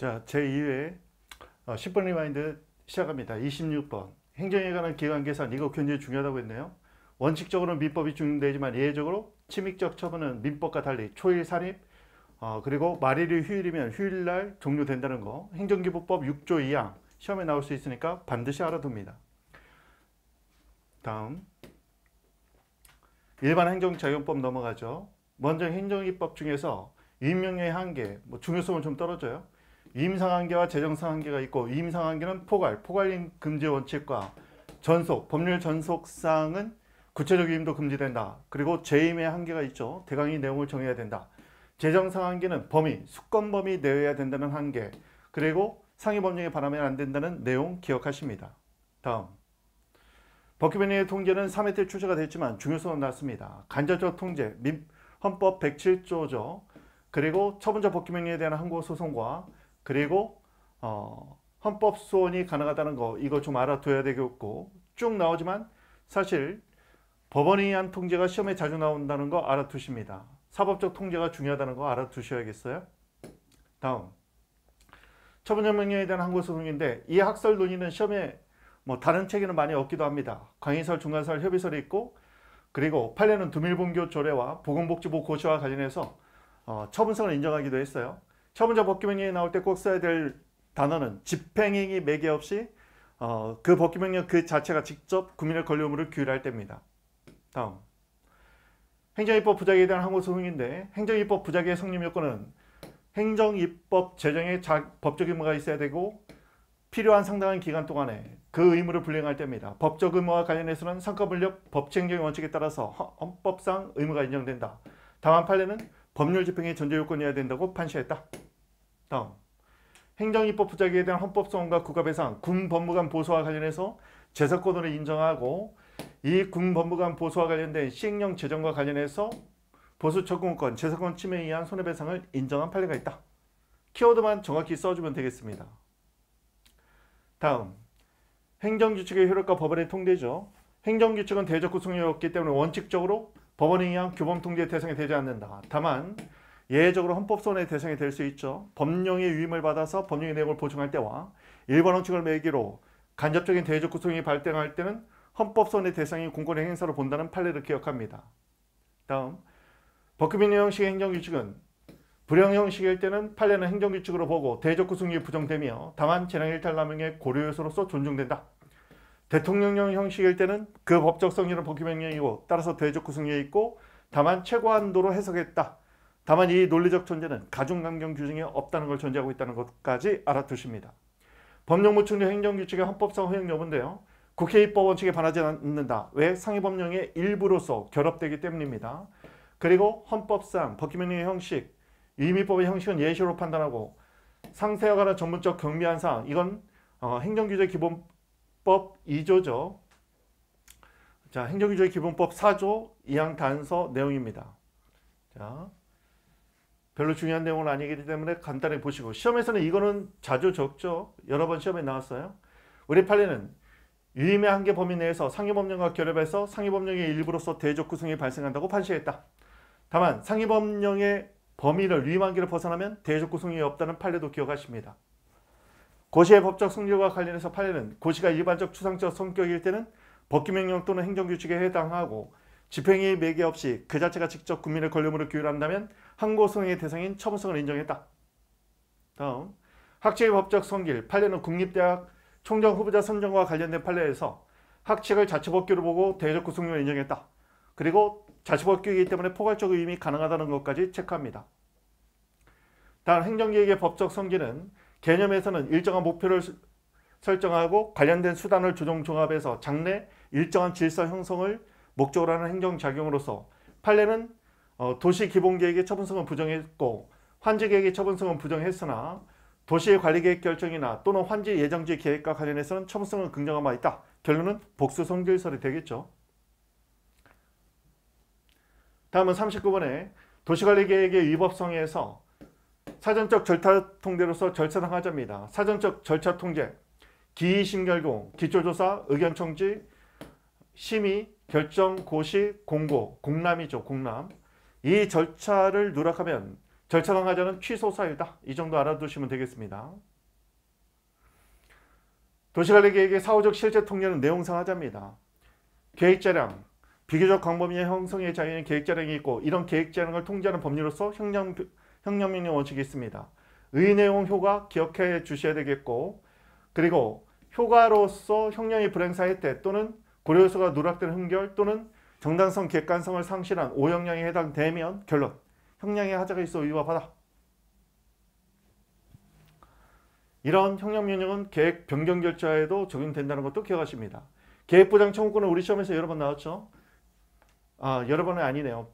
자, 제2회 10번 어, 리마인드 시작합니다. 26번. 행정에 관한 기관 계산, 이거 굉장히 중요하다고 했네요. 원칙적으로는 민법이 적용되지만 예외적으로 침입적 처분은 민법과 달리 초일 산입, 어, 그리고 말일이 휴일이면 휴일날 종료된다는 거 행정기부법 6조 2항 시험에 나올 수 있으니까 반드시 알아둡니다. 다음 일반 행정작용법 넘어가죠. 먼저 행정입법 중에서 임명의 한계, 뭐 중요성은 좀 떨어져요. 임상한계와 재정상한계가 있고 임상한계는 포괄, 포괄임 금지 원칙과 전속, 법률 전속상은 구체적 임도 금지된다. 그리고 재임의 한계가 있죠. 대강의 내용을 정해야 된다. 재정상한계는 범위, 수권 범위 내외해야 된다는 한계, 그리고 상위 법령에 반하면 안 된다는 내용 기억하십니다. 다음. 버큐베니의 통제는 3회 때 출제가 됐지만 중요성은 낮습니다. 간접적 통제, 헌법 107조죠. 그리고 처분자 버큐베니에 대한 항고소송과 그리고 어, 헌법 소원이 가능하다는 거 이거 좀 알아둬야 되겠고 쭉 나오지만 사실 법원에 의한 통제가 시험에 자주 나온다는 거 알아두십니다. 사법적 통제가 중요하다는 거 알아두셔야겠어요. 다음 처분명령에 대한 항고소송인데 이 학설 논의는 시험에 뭐 다른 책에는 많이 없기도 합니다. 강의설, 중간설, 협의설이 있고 그리고 판례는 두밀본교 조례와 보건복지부 고시와 관련해서 어, 처분성을 인정하기도 했어요. 처분자 법규명령이 나올 때 꼭 써야 될 단어는 집행행위 매개 없이 어, 그 법규명령 그 자체가 직접 국민의 권리 의무를 규율할 때입니다. 다음 행정입법 부작위에 대한 항고 소송인데 행정입법 부작위의 성립 요건은 행정입법 제정에 자, 법적 의무가 있어야 되고 필요한 상당한 기간 동안에 그 의무를 불행할 때입니다. 법적 의무와 관련해서는 성과분력 법칙행정의 원칙에 따라서 헌법상 의무가 인정된다. 다만 판례는 법률 집행의 전제 요건이어야 된다고 판시했다. 다음 행정입법 부작위에 대한 헌법소원과 국가배상, 군 법무관 보수와 관련해서 제사권으로 인정하고 이 군 법무관 보수와 관련된 시행령 제정과 관련해서 보수 적용권, 제사권 침해에 의한 손해배상을 인정한 판례가 있다. 키워드만 정확히 써주면 되겠습니다. 다음, 행정규칙의 효력과 법원의 통제죠. 행정규칙은 대적 구성이 없기 때문에 원칙적으로 법원에 의한 규범 통제 대상이 되지 않는다. 다만 예외적으로 헌법소원의 대상이 될 수 있죠. 법령의 유임을 받아서 법령의 내용을 보충할 때와 일반 원칙을 매기로 간접적인 대외적 구성이 발생할 때는 헌법소원의 대상이 공권의 행사로 본다는 판례를 기억합니다. 다음, 버크민 형식의 행정규칙은 불형 형식일 때는 판례는 행정규칙으로 보고 대외적 구성이 부정되며 다만 재량일탈남용의 고려 요소로서 존중된다. 대통령령 형식일 때는 그 법적 성의는 버크명령이고 따라서 대외적 구성에 있고 다만 최고한도로 해석했다. 다만 이 논리적 존재는 가중감경 규정이 없다는 걸 존재하고 있다는 것까지 알아두십니다. 법령부 총리 행정규칙의 헌법성 허용 여부인데요. 국회 입법 원칙에 반하지 않는다. 왜? 상위법령의 일부로서 결합되기 때문입니다. 그리고 헌법상 법규명령의 형식, 임의법의 형식은 예시로 판단하고 상세와 관한 전문적 경미한 사항, 이건 어, 행정규제 기본법 2조죠. 자, 행정규제 기본법 4조 이항 단서 내용입니다. 자. 별로 중요한 내용은 아니기 때문에 간단히 보시고 시험에서는 이거는 자주 적죠. 여러 번 시험에 나왔어요. 우리 판례는 유임의 한계 범위 내에서 상위법령과 결합해서 상위법령의 일부로서 대적 구성이 발생한다고 판시했다. 다만 상위법령의 범위를 위임한계를 벗어나면 대적 구성이 없다는 판례도 기억하십니다. 고시의 법적 성질과 관련해서 판례는 고시가 일반적 추상적 성격일 때는 법규명령 또는 행정규칙에 해당하고 집행의 매개 없이 그 자체가 직접 국민의 권력으로 규율한다면 항고성의 대상인 처분성을 인정했다. 다음 학칙의 법적 성질 판례는 국립대학 총장 후보자 선정과 관련된 판례에서 학칙을 자치법규로 보고 대적 구속력을 인정했다. 그리고 자치법규이기 때문에 포괄적 의임 가능하다는 것까지 체크합니다. 다음 행정기획의 법적 성질은 개념에서는 일정한 목표를 설정하고 관련된 수단을 조정 종합해서 장래 일정한 질서 형성을 목적으로 하는 행정작용으로서 판례는 어, 도시기본계획의 처분성은 부정했고 환지계획의 처분성은 부정했으나 도시의 관리계획 결정이나 또는 환지 예정지 계획과 관련해서는 처분성은 긍정한 바 있다. 결론은 복수 성질설이 되겠죠. 다음은 39번에 도시관리계획의 위법성에서 사전적 절차 통제로서 절차상하자입니다. 사전적 절차 통제, 기의심결공, 기초조사, 의견 청지, 심의, 결정고시 공고, 공람이죠. 공람. 이 절차를 누락하면 절차 강화자는 취소 사유다. 이 정도 알아두시면 되겠습니다. 도시관리 계획의 사후적 실제 통념은 내용상 하자입니다. 계획자량, 비교적 광범위한 형성의 자유인 계획자량이 있고 이런 계획자량을 통제하는 법률로서 형량, 형량민의 원칙이 있습니다. 의 내용 효과 기억해 주셔야 되겠고 그리고 효과로서 형량이 불행사 혜때 또는 고려수가 누락된 흥결 또는 정당성 객관성을 상실한 오형량에 해당되면 결론 형량에 하자가 있어 위법하다. 이런 형량 면역은 계획 변경 결정에도 적용된다는 것도 기억하십니다. 계획 보장 청구권은 우리 시험에서 여러 번 나왔죠. 아 여러 번은 아니네요.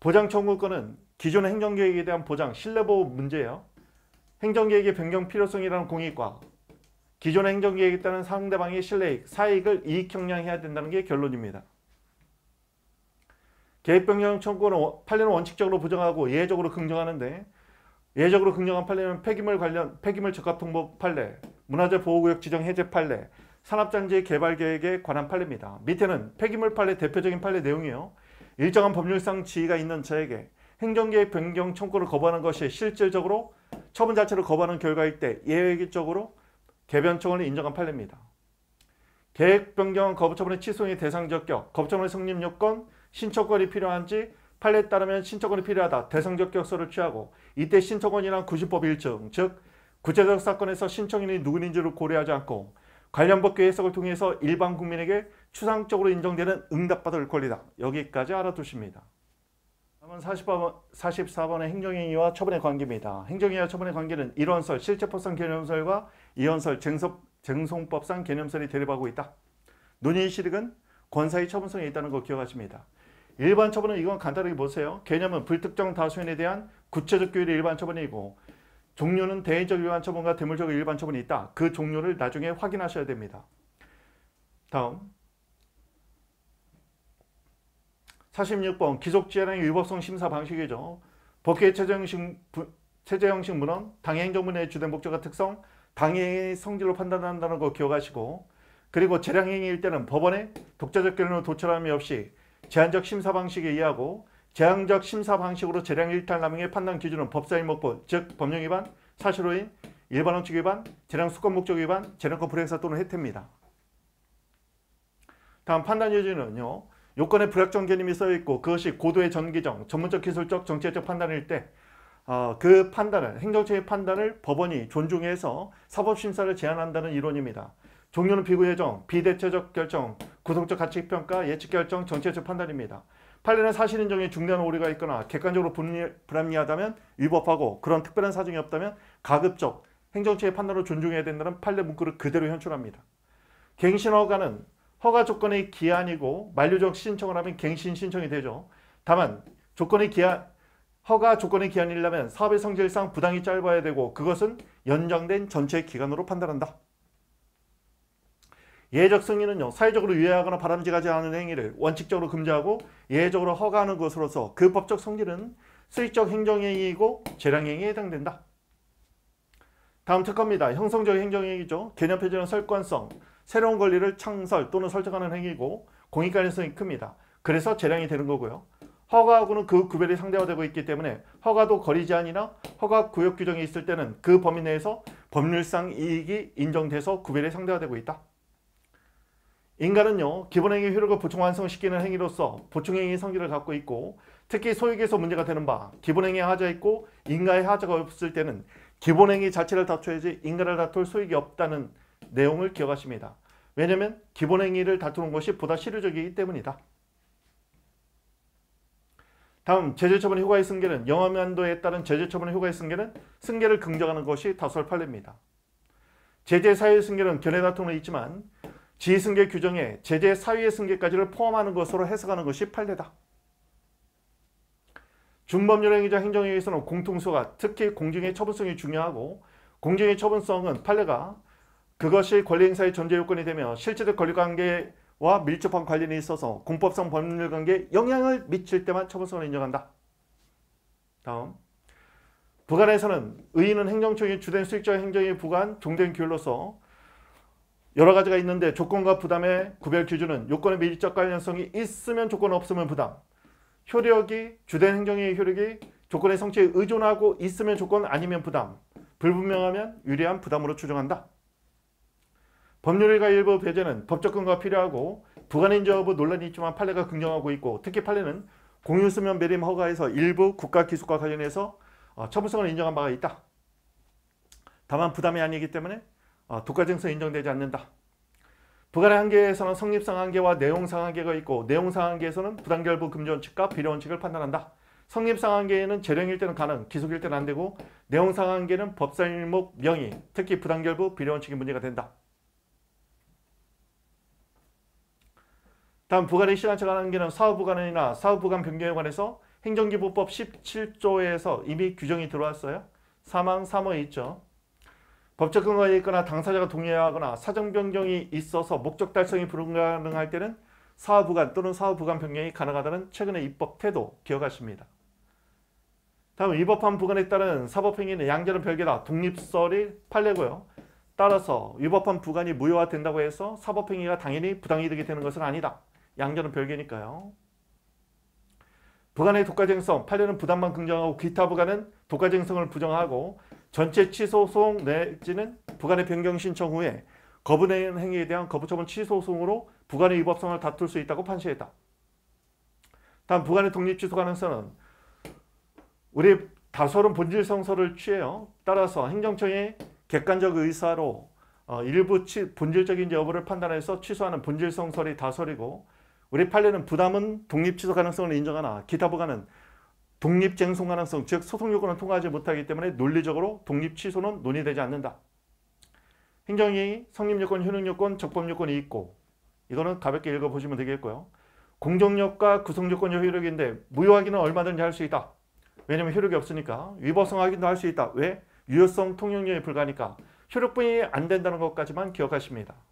보장 청구권은 기존 행정계획에 대한 보장, 신뢰보호 문제예요. 행정계획의 변경 필요성이라는 공익과 기존의 행정기획에 따른 상대방의 실내익, 사익을 이익형량해야 된다는 게 결론입니다. 계획변경 청구는 판례는 원칙적으로 부정하고 예외적으로 긍정하는데 예외적으로 긍정한 판례는 폐기물 관련 폐기물 적합통보 판례, 문화재 보호구역 지정 해제 판례, 산업장지 개발 계획에 관한 판례입니다. 밑에는 폐기물 판례 대표적인 판례 내용이요. 일정한 법률상 지위가 있는 저에게 행정계획 변경 청구를 거부하는 것이 실질적으로 처분 자체를 거부하는 결과일 때 예외적으로 개변총원을 인정한 판례입니다. 계획 변경 거부 처분의 취소인 대상 적격, 거부 처분의 성립 요건, 신청권이 필요한지 판례에 따르면 신청권이 필요하다. 대상 적격서를 취하고 이때 신청권이란 구심법 1층, 즉 구체적 사건에서 신청인이 누구인지를 고려하지 않고 관련 법규 해석을 통해서 일반 국민에게 추상적으로 인정되는 응답받을 권리다. 여기까지 알아두십니다. 다음은 40번, 44번의 행정행위와 처분의 관계입니다. 행정행위와 처분의 관계는 일원설, 실체포상 개념설과 이헌설 쟁송, 쟁 법상 개념설이 대립하고 있다. 논의의 실익은 권사의 처분성에 있다는 걸 기억하십니다. 일반 처분은 이건 간단하게 보세요. 개념은 불특정 다수인에 대한 구체적 규율의 일반 처분이고 종료는 대의적 일반 처분과 대물적 일반 처분이 있다. 그 종료를 나중에 확인하셔야 됩니다. 다음 46번 기속지하는 위법성 심사 방식이죠. 법계 체제형식, 체제형식 문헌, 당행정문의 주된 목적과 특성, 방해의 성질로 판단한다는 거 기억하시고 그리고 재량행위일 때는 법원의 독자적 결론을 도출함이 없이 제한적 심사 방식에 의하고 제한적 심사 방식으로 재량 일탈 남용의 판단 기준은 법사위목부 즉 법령 위반, 사실 오인, 일반 원칙 위반, 재량 수권 목적 위반, 재량권 불행사 또는 해태입니다. 다음 판단 요지는요. 요건의 불확정 개념이 써있고 그것이 고도의 전기적, 전문적 기술적, 정치적 판단일 때 어, 그 판단을 행정처의 판단을 법원이 존중해서 사법심사를 제한한다는 이론입니다. 종료는 비구예정, 비대체적 결정, 구성적 가치평가, 예측결정, 정체적 판단입니다. 판례는 사실인정에 중대한 오류가 있거나 객관적으로 불합리하다면 위법하고 그런 특별한 사정이 없다면 가급적 행정처의 판단으 존중해야 된다는 판례 문구를 그대로 현출합니다. 갱신허가는 허가 조건의 기한이고 만료적 신청을 하면 갱신 신청이 되죠. 다만 조건의 기한, 허가 조건의 기한이라면 사업의 성질상 부당이 짧아야 되고 그것은 연장된 전체 기간으로 판단한다. 예적 승인은요. 사회적으로 유해하거나 바람직하지 않은 행위를 원칙적으로 금지하고 예적으로 허가하는 것으로서 그 법적 성질은 수익적 행정행위이고 재량행위에 해당된다. 다음 특허입니다. 형성적 행정행위죠. 개념 표준의 설관성, 새로운 권리를 창설 또는 설정하는 행위고 공익 가능성이 큽니다. 그래서 재량이 되는 거고요. 허가하고는 그 구별이 상대화되고 있기 때문에 허가도 거리 제한이나 허가 구역 규정이 있을 때는 그 범위 내에서 법률상 이익이 인정돼서 구별이 상대화되고 있다. 인간은요 기본행위 효력을 보충 완성시키는 행위로서 보충행위 성질을 갖고 있고 특히 소유에서 문제가 되는 바 기본행위 하자 있고 인간의 하자가 없을 때는 기본행위 자체를 다투야지 인간을 다툴 소익이 없다는 내용을 기억하십니다. 왜냐하면 기본행위를 다투는 것이 보다 실효적이기 때문이다. 다음 제재처분 효과의 승계는 영암면도에 따른 제재처분 효과의 승계는 승계를 긍정하는 것이 다수할 판례입니다. 제재 사유의 승계는 견해 다툼은 있지만 지승계 규정에 제재 사유의 승계까지를 포함하는 것으로 해석하는 것이 판례다. 준법률행위자 행정행위에서는 공통소가 특히 공증의 처분성이 중요하고 공증의 처분성은 판례가 그것이 권리행사의 전제요건이 되며 실제적 권리관계에 와 밀접한 관련이 있어서 공법상 법률 관계에 영향을 미칠 때만 처분성을 인정한다. 다음 부관에서는 의인은 행정처의 주된 수익적 행정에 부과 종된 규율로서 여러 가지가 있는데 조건과 부담의 구별 기준은 요건의 밀접 관련성이 있으면 조건 없으면 부담 효력이 주된 행정의 효력이 조건의 성취에 의존하고 있으면 조건 아니면 부담 불분명하면 유리한 부담으로 추정한다. 법률의가 일부 배제는 법적 근거가 필요하고 부관인지 여부 논란이 있지만 판례가 긍정하고 있고 특히 판례는 공유수면 매림 허가에서 일부 국가기술과 관련해서 어, 처분성을 인정한 바가 있다. 다만 부담이 아니기 때문에 어, 독과증서 인정되지 않는다. 부관의 한계에서는 성립상 한계와 내용상 한계가 있고 내용상 한계에서는 부당결부 금지원칙과 비례원칙을 판단한다. 성립상 한계에는 재령일 때는 가능, 기속일 때는 안되고 내용상 한계는 법사일목 명의, 특히 부당결부 비례원칙이 문제가 된다. 다음 부가의 시간차가 남기는 사업부관이나 사업부관 변경에 관해서 행정기부법 17조에서 이미 규정이 들어왔어요. 사망 3호에 있죠. 법적 근거가 있거나 당사자가 동의하거나 사정 변경이 있어서 목적 달성이 불가능할 때는 사업부관 또는 사업부관 변경이 가능하다는 최근의 입법 태도 기억하십니다. 다음 위법한 부관에 따른 사법행위는 양자는 별개다. 독립설이 판례고요. 따라서 위법한 부관이 무효화된다고 해서 사법행위가 당연히 부당이득이 되는 것은 아니다. 양자는 별개니까요. 부간의 독과쟁성, 판례는 부담만 긍정하고 기타 부간은 독과쟁성을 부정하고 전체 취소 송 내지는 부간의 변경 신청 후에 거부된 행위에 대한 거부처분 취소 송으로 부간의 위법성을 다툴 수 있다고 판시했다. 다음 부간의 독립 취소 가능성은 우리 다소는 본질 성서를 취해요. 따라서 행정청의 객관적 의사로 어, 일부 본질적인 여부를 판단해서 취소하는 본질 성설이 다설이고 우리 판례는 부담은 독립 취소 가능성을 인정하나 기타 부가는 독립 쟁송 가능성 즉 소송 요건을 통과하지 못하기 때문에 논리적으로 독립 취소는 논의되지 않는다. 행정이 성립 요건, 효능 요건, 적법 요건이 있고 이거는 가볍게 읽어보시면 되겠고요. 공정력과 구성조건 효력인데 무효하기는 얼마든지 할 수 있다. 왜냐면 효력이 없으니까 위법성 확인도 할 수 있다. 왜? 유효성 통용력이 불가니까 효력분이 안 된다는 것까지만 기억하십니다.